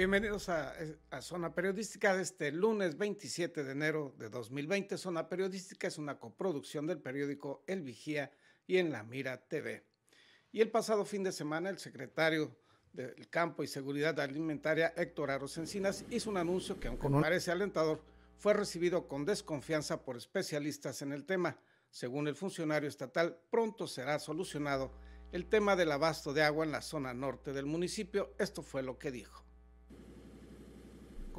Bienvenidos a, a, Zona Periodística de este lunes 27 de enero de 2020. Zona Periodística es una coproducción del periódico El Vigía y en La Mira TV. Y el pasado fin de semana, el secretario del Campo y Seguridad Alimentaria, Héctor Aros Encinas, hizo un anuncio que, aunque parece alentador, fue recibido con desconfianza por especialistas en el tema. Según el funcionario estatal, pronto será solucionado el tema del abasto de agua en la zona norte del municipio. Esto fue lo que dijo.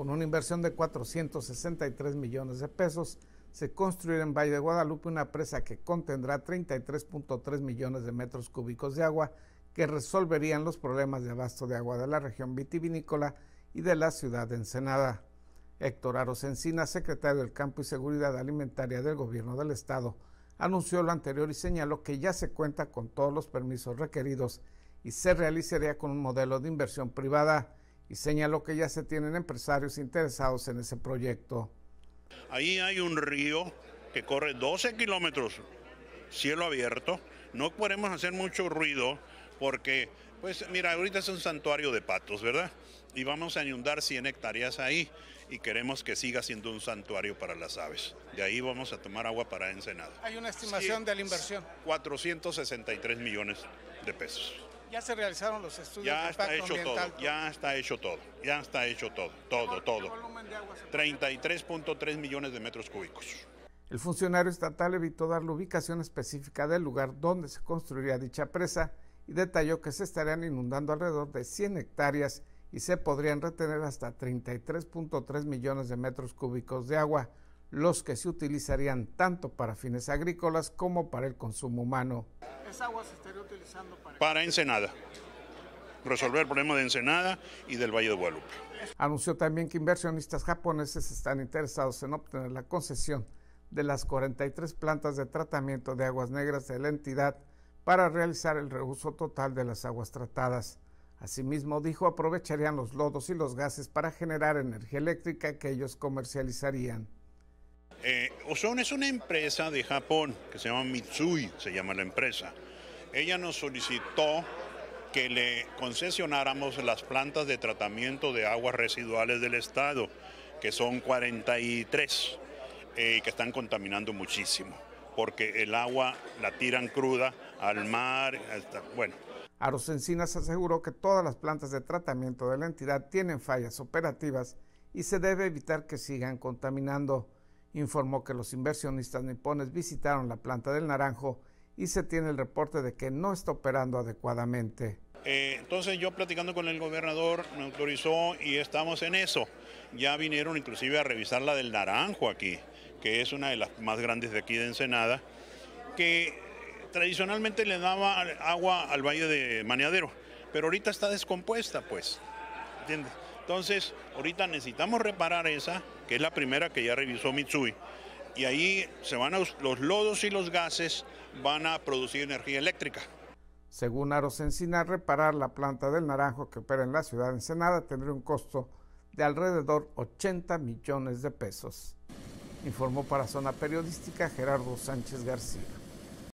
Con una inversión de 463 millones de pesos, se construirá en Valle de Guadalupe una presa que contendrá 33.3 millones de metros cúbicos de agua que resolverían los problemas de abasto de agua de la región vitivinícola y de la ciudad de Ensenada. Héctor Aros Encina, secretario del Campo y Seguridad Alimentaria del Gobierno del Estado, anunció lo anterior y señaló que ya se cuenta con todos los permisos requeridos y se realizaría con un modelo de inversión privada y señaló que ya se tienen empresarios interesados en ese proyecto. Ahí hay un río que corre 12 kilómetros, cielo abierto. No podemos hacer mucho ruido porque, pues mira, ahorita es un santuario de patos, ¿verdad? Y vamos a inundar 100 hectáreas ahí y queremos que siga siendo un santuario para las aves. De ahí vamos a tomar agua para Ensenada. ¿Hay una estimación de la inversión? 463 millones de pesos. Ya se realizaron los estudios ya de impacto está hecho ambiental, ya está hecho todo, ya está hecho todo, todo, todo. 33.3 millones de metros cúbicos. El funcionario estatal evitó dar la ubicación específica del lugar donde se construiría dicha presa y detalló que se estarían inundando alrededor de 100 hectáreas y se podrían retener hasta 33.3 millones de metros cúbicos de agua, los que se utilizarían tanto para fines agrícolas como para el consumo humano. ¿Esa agua se utilizando para, Ensenada? resolver el problema de Ensenada y del Valle de Guadalupe. Anunció también que inversionistas japoneses están interesados en obtener la concesión de las 43 plantas de tratamiento de aguas negras de la entidad para realizar el reuso total de las aguas tratadas. Asimismo, dijo, aprovecharían los lodos y los gases para generar energía eléctrica que ellos comercializarían. Eh, es una empresa de Japón que se llama Mitsui, se llama la empresa. Ella nos solicitó que le concesionáramos las plantas de tratamiento de aguas residuales del estado, que son 43 eh, que están contaminando muchísimo, porque el agua la tiran cruda al mar, bueno. Aros Encinas aseguró que todas las plantas de tratamiento de la entidad tienen fallas operativas y se debe evitar que sigan contaminando informó que los inversionistas nipones visitaron la planta del Naranjo y se tiene el reporte de que no está operando adecuadamente. Eh, entonces yo platicando con el gobernador me autorizó y estamos en eso. Ya vinieron inclusive a revisar la del Naranjo aquí, que es una de las más grandes de aquí de Ensenada, que tradicionalmente le daba agua al valle de Maneadero, pero ahorita está descompuesta pues, entonces, ahorita necesitamos reparar esa, que es la primera que ya revisó Mitsui. Y ahí se van los lodos y los gases van a producir energía eléctrica. Según Aros Encina, reparar la planta del naranjo que opera en la ciudad de Ensenada tendría un costo de alrededor 80 millones de pesos. Informó para Zona Periodística Gerardo Sánchez García.